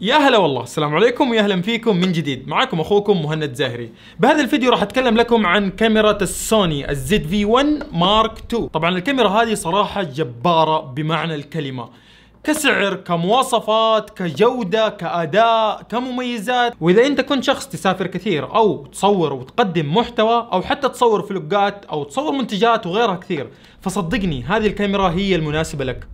يا هلا والله السلام عليكم ويا اهلا فيكم من جديد معاكم اخوكم مهند زاهري بهذا الفيديو راح اتكلم لكم عن كاميرا السوني الزد في 1 مارك 2 طبعا الكاميرا هذه صراحه جباره بمعنى الكلمه كسعر كمواصفات كجودة كأداء كمميزات وإذا أنت كنت شخص تسافر كثير أو تصور وتقدم محتوى أو حتى تصور فلوجات أو تصور منتجات وغيرها كثير فصدقني هذه الكاميرا هي المناسبة لك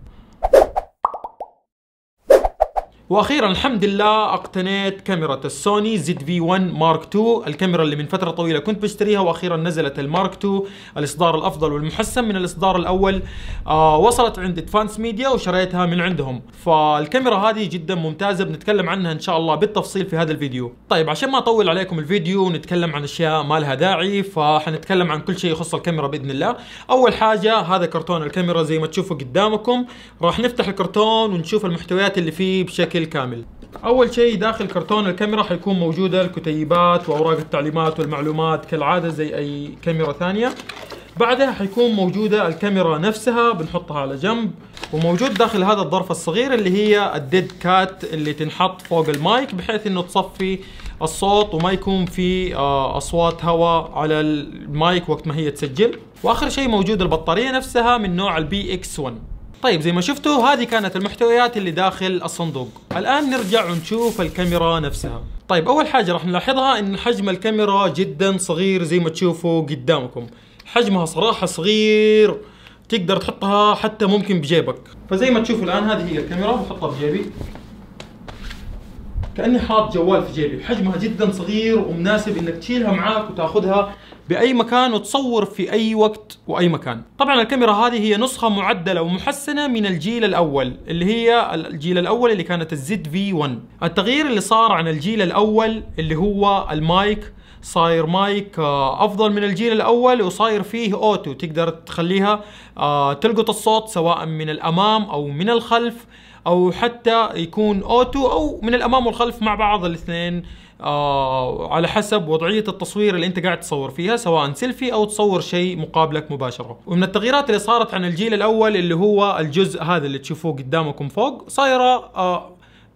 واخيرا الحمد لله اقتنيت كاميرا السوني زد في 1 مارك 2 الكاميرا اللي من فتره طويله كنت بشتريها واخيرا نزلت المارك 2 الاصدار الافضل والمحسن من الاصدار الاول آه وصلت عند ادفانس ميديا وشريتها من عندهم فالكاميرا هذه جدا ممتازه بنتكلم عنها ان شاء الله بالتفصيل في هذا الفيديو طيب عشان ما اطول عليكم الفيديو ونتكلم عن اشياء ما لها داعي فحنتكلم عن كل شيء يخص الكاميرا باذن الله اول حاجه هذا كرتون الكاميرا زي ما تشوفوا قدامكم راح نفتح الكرتون ونشوف المحتويات اللي فيه بشكل بشكل كامل اول شيء داخل كرتون الكاميرا حيكون موجوده الكتيبات واوراق التعليمات والمعلومات كالعاده زي اي كاميرا ثانيه بعدها حيكون موجودة الكاميرا نفسها بنحطها على جنب وموجود داخل هذا الظرف الصغير اللي هي الديد كات اللي تنحط فوق المايك بحيث انه تصفي الصوت وما يكون في آه، اصوات هواء على المايك وقت ما هي تسجل واخر شيء موجود البطارية نفسها من نوع البي اكس 1 طيب زي ما شفتوا هذه كانت المحتويات اللي داخل الصندوق الآن نرجع ونشوف الكاميرا نفسها طيب أول حاجة راح نلاحظها أن حجم الكاميرا جدا صغير زي ما تشوفوا قدامكم حجمها صراحة صغير تقدر تحطها حتى ممكن بجيبك فزي ما تشوفوا الآن هذه هي الكاميرا بحطها بجيبي كاني حاط جوال في جيبي حجمها جدا صغير ومناسب انك تشيلها معاك وتاخذها باي مكان وتصور في اي وقت واي مكان طبعا الكاميرا هذه هي نسخه معدله ومحسنه من الجيل الاول اللي هي الجيل الاول اللي كانت الزد في 1 التغيير اللي صار عن الجيل الاول اللي هو المايك صاير مايك آه، افضل من الجيل الاول وصاير فيه اوتو تقدر تخليها آه، تلقط الصوت سواء من الامام او من الخلف او حتى يكون اوتو او من الامام والخلف مع بعض الاثنين آه، على حسب وضعيه التصوير اللي انت قاعد تصور فيها سواء سيلفي او تصور شيء مقابلك مباشره ومن التغييرات اللي صارت عن الجيل الاول اللي هو الجزء هذا اللي تشوفوه قدامكم فوق صايره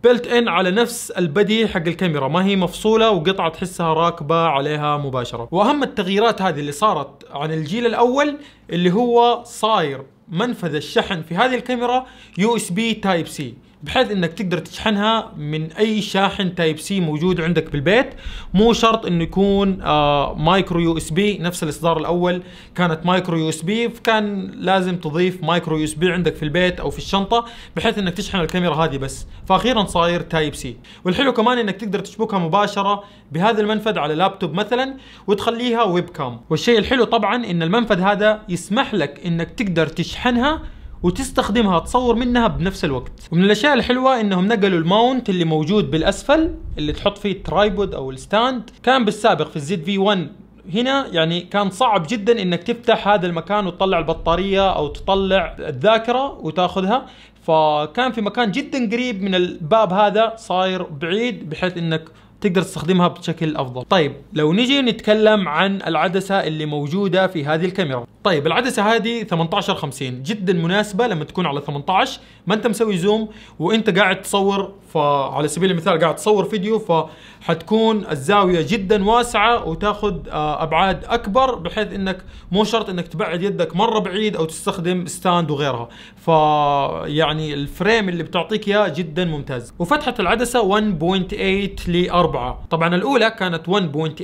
بيلت ان على نفس البدي حق الكاميرا ما هي مفصوله وقطعه تحسها راكبه عليها مباشره واهم التغييرات هذه اللي صارت عن الجيل الاول اللي هو صاير منفذ الشحن في هذه الكاميرا يو اس بي تايب سي بحيث انك تقدر تشحنها من اي شاحن تايب سي موجود عندك بالبيت مو شرط انه يكون آه مايكرو يو اس بي نفس الاصدار الاول كانت مايكرو يو اس بي فكان لازم تضيف مايكرو يو اس بي عندك في البيت او في الشنطه بحيث انك تشحن الكاميرا هذه بس فاخيرا صاير تايب سي والحلو كمان انك تقدر تشبكها مباشره بهذا المنفذ على لابتوب مثلا وتخليها ويب كام والشيء الحلو طبعا ان المنفذ هذا يسمح لك انك تقدر تشحنها وتستخدمها تصور منها بنفس الوقت ومن الاشياء الحلوه انهم نقلوا الماونت اللي موجود بالاسفل اللي تحط فيه الترايبود او الستاند كان بالسابق في الزد في 1 هنا يعني كان صعب جدا انك تفتح هذا المكان وتطلع البطاريه او تطلع الذاكره وتاخذها فكان في مكان جدا قريب من الباب هذا صاير بعيد بحيث انك تقدر تستخدمها بشكل افضل طيب لو نجي نتكلم عن العدسه اللي موجوده في هذه الكاميرا طيب العدسه هذه 18 50 جدا مناسبه لما تكون على 18 ما انت مسوي زوم وانت قاعد تصور فعلى سبيل المثال قاعد تصور فيديو فحتكون الزاويه جدا واسعه وتاخذ آه، ابعاد اكبر بحيث انك مو شرط انك تبعد يدك مره بعيد او تستخدم ستاند وغيرها فيعني الفريم اللي بتعطيك اياه جدا ممتاز وفتحه العدسه 1.8 ل 4 4 طبعا الأولى كانت 1.8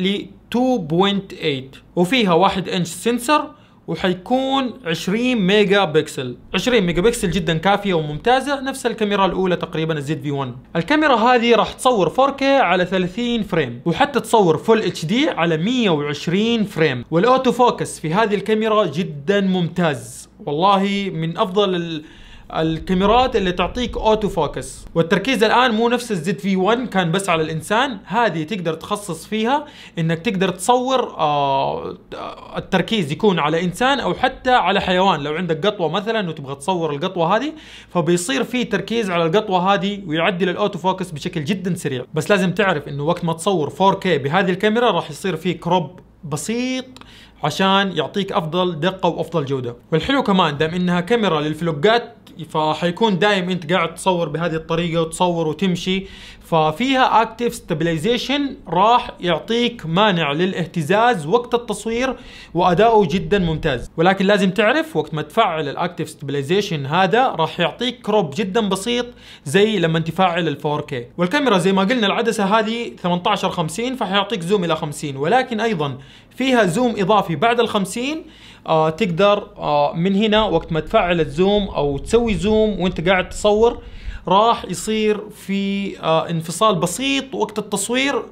ل 2.8 وفيها 1 إنش سنسر وحيكون 20 ميجا بكسل 20 ميجا بكسل جدا كافية وممتازة نفس الكاميرا الأولى تقريبا الزد في 1 الكاميرا هذه راح تصور 4K على 30 فريم وحتى تصور فول اتش دي على 120 فريم والأوتو فوكس في هذه الكاميرا جدا ممتاز والله من أفضل ال... الكاميرات اللي تعطيك اوتو فوكس والتركيز الان مو نفس الزد في 1 كان بس على الانسان هذه تقدر تخصص فيها انك تقدر تصور آه التركيز يكون على انسان او حتى على حيوان لو عندك قطوه مثلا وتبغى تصور القطوه هذه فبيصير في تركيز على القطوه هذه ويعدل الاوتو فوكس بشكل جدا سريع بس لازم تعرف انه وقت ما تصور 4K بهذه الكاميرا راح يصير في كروب بسيط عشان يعطيك افضل دقه وافضل جوده والحلو كمان دام انها كاميرا للفلوجات فحيكون دايم انت قاعد تصور بهذه الطريقه وتصور وتمشي ففيها اكتف ستابلايزيشن راح يعطيك مانع للاهتزاز وقت التصوير واداؤه جدا ممتاز ولكن لازم تعرف وقت ما تفعل الاكتف ستابلايزيشن هذا راح يعطيك كروب جدا بسيط زي لما تفعل ال 4K والكاميرا زي ما قلنا العدسه هذه 18 50 فحيعطيك زوم الى 50 ولكن ايضا فيها زوم اضافي بعد ال 50 آه تقدر آه من هنا وقت ما تفعل الزوم او تسوي زوم وانت قاعد تصور راح يصير في آه انفصال بسيط وقت التصوير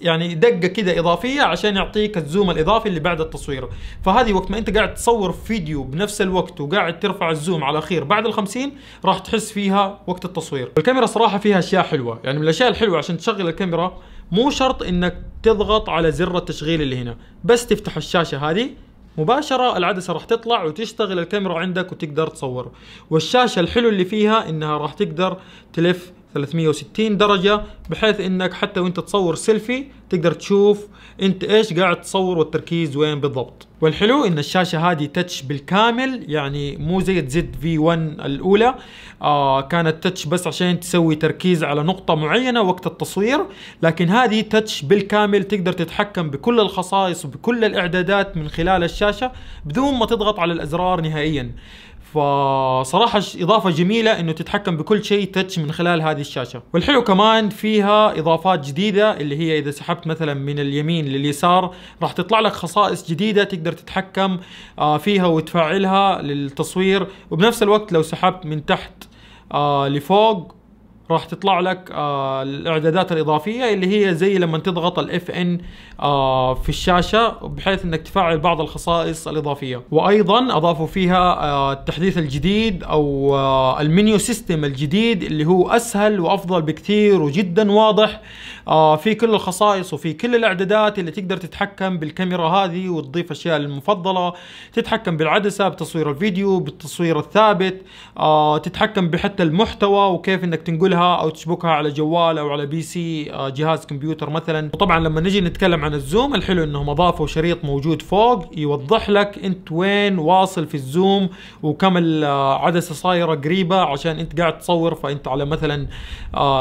يعني دقة كده إضافية عشان يعطيك الزوم الإضافي اللي بعد التصوير فهذه وقت ما أنت قاعد تصور فيديو بنفس الوقت وقاعد ترفع الزوم على خير بعد الخمسين راح تحس فيها وقت التصوير الكاميرا صراحة فيها أشياء حلوة يعني من الأشياء الحلوة عشان تشغل الكاميرا مو شرط انك تضغط على زر التشغيل اللي هنا بس تفتح الشاشه هذه مباشرة العدسة راح تطلع وتشتغل الكاميرا عندك وتقدر تصور والشاشة الحلو اللي فيها انها راح تقدر تلف 360 درجة بحيث انك حتى وانت تصور سيلفي تقدر تشوف انت ايش قاعد تصور والتركيز وين بالضبط والحلو ان الشاشة هذه تتش بالكامل يعني مو زي زد في 1 الاولى آه كانت تتش بس عشان تسوي تركيز على نقطة معينة وقت التصوير لكن هذه تتش بالكامل تقدر تتحكم بكل الخصائص وبكل الاعدادات من خلال الشاشة بدون ما تضغط على الازرار نهائيا فصراحة إضافة جميلة إنه تتحكم بكل شيء تتش من خلال هذه الشاشة والحلو كمان فيها إضافات جديدة اللي هي إذا سحبت مثلا من اليمين لليسار راح تطلع لك خصائص جديدة تقدر تتحكم آه، فيها وتفعلها للتصوير وبنفس الوقت لو سحبت من تحت آه، لفوق راح تطلع لك آه، الاعدادات الاضافيه اللي هي زي لما تضغط الاف ان آه، في الشاشه بحيث انك تفعل بعض الخصائص الاضافيه وايضا اضافوا فيها آه، التحديث الجديد او المنيو سيستم الجديد اللي هو اسهل وافضل بكثير وجدا واضح آه في كل الخصائص وفي كل الاعدادات اللي تقدر تتحكم بالكاميرا هذه وتضيف اشياء المفضله تتحكم بالعدسه بتصوير الفيديو بالتصوير الثابت آه تتحكم بحتى المحتوى وكيف انك تنقلها او تشبكها على جوال او على بي سي آه جهاز كمبيوتر مثلا وطبعا لما نجي نتكلم عن الزوم الحلو انهم اضافوا شريط موجود فوق يوضح لك انت وين واصل في الزوم وكم العدسه آه، صايره قريبه عشان انت قاعد تصور فانت على مثلا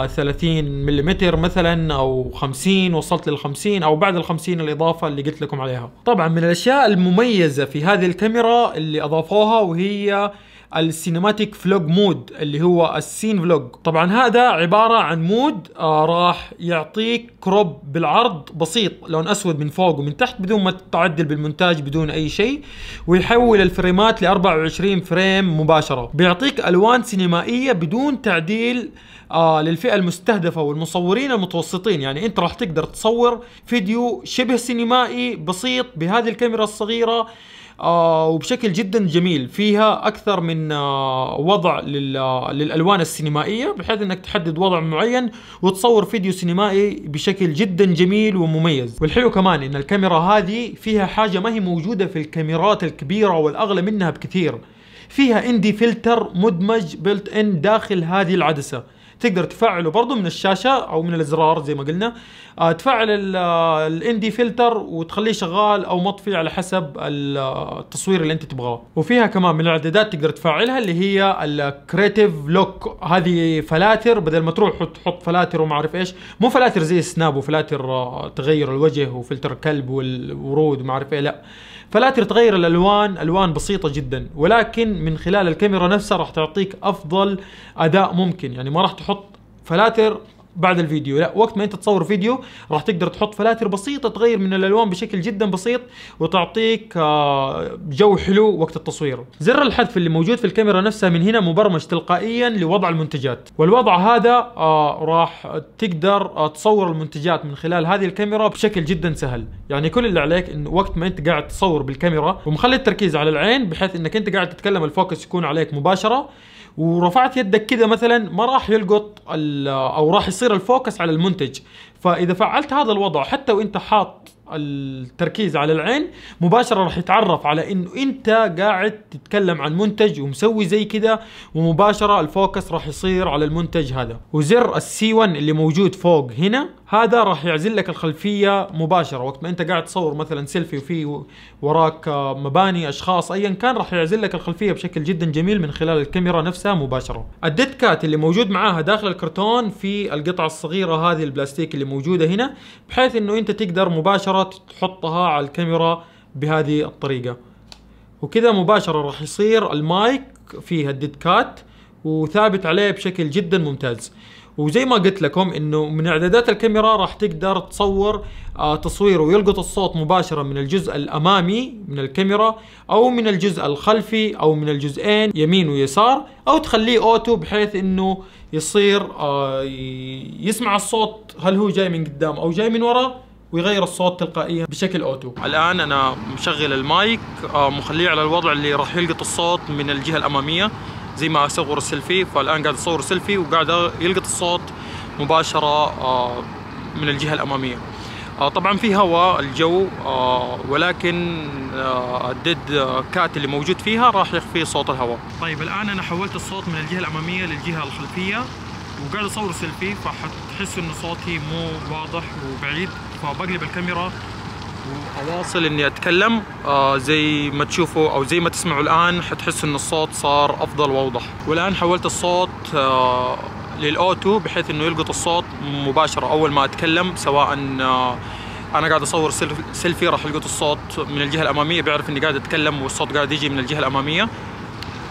30 آه، ملم مثلا او 50 وصلت لل 50 او بعد ال 50 الاضافه اللي قلت لكم عليها طبعا من الاشياء المميزه في هذه الكاميرا اللي اضافوها وهي السينماتيك فلوج مود اللي هو السين فلوج طبعا هذا عبارة عن مود آه راح يعطيك كروب بالعرض بسيط لون أسود من فوق ومن تحت بدون ما تعدل بالمونتاج بدون أي شيء ويحول الفريمات ل 24 فريم مباشرة بيعطيك ألوان سينمائية بدون تعديل آه للفئة المستهدفة والمصورين المتوسطين يعني أنت راح تقدر تصور فيديو شبه سينمائي بسيط بهذه الكاميرا الصغيرة آه، وبشكل جدا جميل فيها اكثر من آه، وضع للالوان السينمائيه بحيث انك تحدد وضع معين وتصور فيديو سينمائي بشكل جدا جميل ومميز والحلو كمان ان الكاميرا هذه فيها حاجه ما هي موجوده في الكاميرات الكبيره والاغلى منها بكثير فيها اندي فلتر مدمج بلت ان داخل هذه العدسه تقدر تفعله برضه من الشاشه او من الازرار زي ما قلنا آه تفعل الان دي فلتر وتخليه شغال او مطفي على حسب آه، التصوير اللي انت تبغاه وفيها كمان من الاعدادات تقدر تفعلها اللي هي الكريتيف لوك هذه فلاتر بدل ما تروح تحط فلاتر وما اعرف ايش مو فلاتر زي السناب وفلاتر آه، تغير الوجه وفلتر كلب والورود وما اعرف ايه لا فلا تغير الالوان الوان بسيطه جدا ولكن من خلال الكاميرا نفسها راح تعطيك افضل اداء ممكن يعني ما راح تحط فلاتر بعد الفيديو لا وقت ما انت تصور فيديو راح تقدر تحط فلاتر بسيطه تغير من الالوان بشكل جدا بسيط وتعطيك آه، جو حلو وقت التصوير زر الحذف اللي موجود في الكاميرا نفسها من هنا مبرمج تلقائيا لوضع المنتجات والوضع هذا آه، راح تقدر آه، تصور المنتجات من خلال هذه الكاميرا بشكل جدا سهل يعني كل اللي عليك انه وقت ما انت قاعد تصور بالكاميرا ومخلي التركيز على العين بحيث انك انت قاعد تتكلم الفوكس يكون عليك مباشره ورفعت يدك كذا مثلا ما راح يلقط او راح يصير الفوكس على المنتج فاذا فعلت هذا الوضع حتى وانت حاط التركيز على العين مباشره راح يتعرف على انه انت قاعد تتكلم عن منتج ومسوي زي كذا ومباشره الفوكس راح يصير على المنتج هذا وزر السي 1 اللي موجود فوق هنا هذا راح يعزل لك الخلفيه مباشره وقت ما انت قاعد تصور مثلا سيلفي وفي وراك مباني اشخاص ايا كان راح يعزل لك الخلفيه بشكل جدا جميل من خلال الكاميرا نفسها مباشره الديد كات اللي موجود معاها داخل الكرتون في القطعه الصغيره هذه البلاستيك اللي موجوده هنا بحيث انه انت تقدر مباشره تحطها على الكاميرا بهذه الطريقه وكذا مباشره راح يصير المايك فيه الديد كات وثابت عليه بشكل جدا ممتاز وزي ما قلت لكم انه من اعدادات الكاميرا راح تقدر تصور آه تصوير ويلقط الصوت مباشره من الجزء الامامي من الكاميرا او من الجزء الخلفي او من الجزئين يمين ويسار او تخليه اوتو بحيث انه يصير آه يسمع الصوت هل هو جاي من قدام او جاي من ورا ويغير الصوت تلقائيا بشكل اوتو الان انا مشغل المايك آه، مخليه على الوضع اللي راح يلقط الصوت من الجهه الاماميه زي ما اصور سيلفي فالان قاعد اصور سيلفي وقاعد يلقط الصوت مباشره آه، من الجهه الاماميه آه، طبعا في هواء الجو آه، ولكن الديد كات اللي موجود فيها راح يخفي صوت الهواء طيب الان انا حولت الصوت من الجهه الاماميه للجهه الخلفيه وقاعد اصور سيلفي فحتحس انه صوتي مو واضح وبعيد فبقلب الكاميرا اواصل اني اتكلم آه زي ما تشوفوا او زي ما تسمعوا الان حتحس ان الصوت صار افضل واوضح والان حولت الصوت آه للاوتو بحيث انه يلقط الصوت مباشره اول ما اتكلم سواء آه انا قاعد اصور سيلفي راح يلقط الصوت من الجهه الاماميه بيعرف اني قاعد اتكلم والصوت قاعد يجي من الجهه الاماميه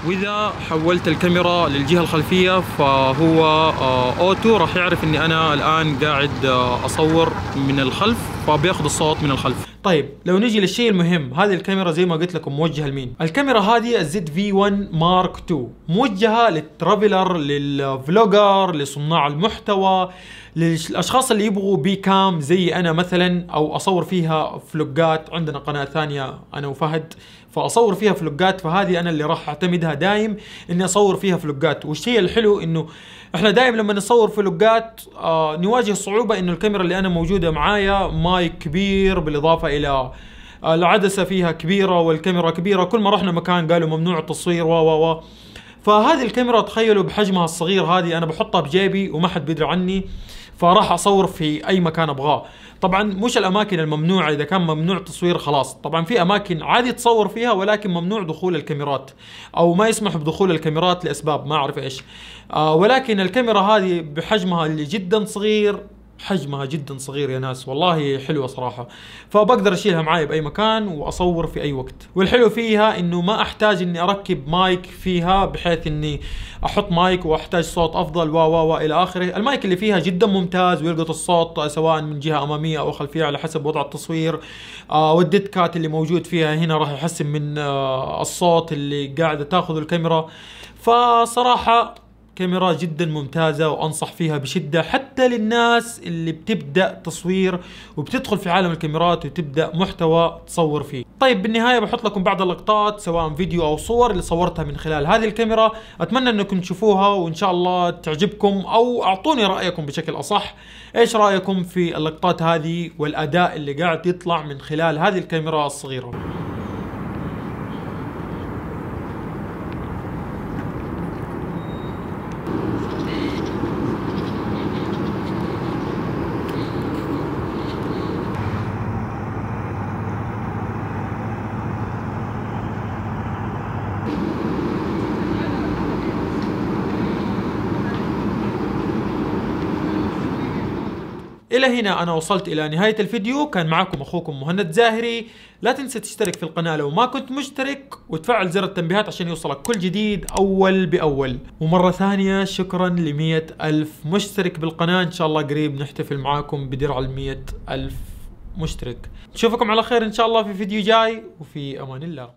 واذا حولت الكاميرا للجهه الخلفيه فهو آه، اوتو راح يعرف اني انا الان قاعد آه، اصور من الخلف فبياخذ الصوت من الخلف طيب لو نجي للشيء المهم هذه الكاميرا زي ما قلت لكم موجهه لمين الكاميرا هذه الزد في 1 مارك 2 موجهه للترافلر للفلوجر لصناع المحتوى للاشخاص اللي يبغوا بي كام زي انا مثلا او اصور فيها فلوجات عندنا قناه ثانيه انا وفهد فاصور فيها فلوجات فهذه انا اللي راح اعتمدها دايم اني اصور فيها فلوجات والشيء الحلو انه احنا دايم لما نصور فلوجات آه نواجه صعوبه انه الكاميرا اللي انا موجوده معايا مايك كبير بالاضافه الى آه، العدسه فيها كبيره والكاميرا كبيره كل ما رحنا مكان قالوا ممنوع التصوير و و و فهذه الكاميرا تخيلوا بحجمها الصغير هذه انا بحطها بجيبي وما حد بيدري عني فراح اصور في اي مكان ابغاه طبعا مش الاماكن الممنوعه اذا كان ممنوع تصوير خلاص طبعا في اماكن عادي تصور فيها ولكن ممنوع دخول الكاميرات او ما يسمح بدخول الكاميرات لاسباب ما اعرف ايش آه ولكن الكاميرا هذه بحجمها اللي جدا صغير حجمها جدا صغير يا ناس والله حلوة صراحة فبقدر أشيلها معاي بأي مكان وأصور في أي وقت والحلو فيها أنه ما أحتاج أني أركب مايك فيها بحيث أني أحط مايك وأحتاج صوت أفضل و و و إلى آخره المايك اللي فيها جدا ممتاز ويلقط الصوت سواء من جهة أمامية أو خلفية على حسب وضع التصوير آه والديد كات اللي موجود فيها هنا راح يحسن من آه الصوت اللي قاعدة تاخذه الكاميرا فصراحة كاميرا جدا ممتازة وأنصح فيها بشدة حتى للناس اللي بتبدأ تصوير وبتدخل في عالم الكاميرات وتبدأ محتوى تصور فيه طيب بالنهاية بحط لكم بعض اللقطات سواء فيديو أو صور اللي صورتها من خلال هذه الكاميرا أتمنى أنكم تشوفوها وإن شاء الله تعجبكم أو أعطوني رأيكم بشكل أصح إيش رأيكم في اللقطات هذه والأداء اللي قاعد يطلع من خلال هذه الكاميرا الصغيرة الى هنا انا وصلت الى نهايه الفيديو كان معكم اخوكم مهند زاهري لا تنسى تشترك في القناه لو ما كنت مشترك وتفعل زر التنبيهات عشان يوصلك كل جديد اول باول ومره ثانيه شكرا ل ألف مشترك بالقناه ان شاء الله قريب نحتفل معاكم بدرع ال ألف مشترك نشوفكم على خير ان شاء الله في فيديو جاي وفي امان الله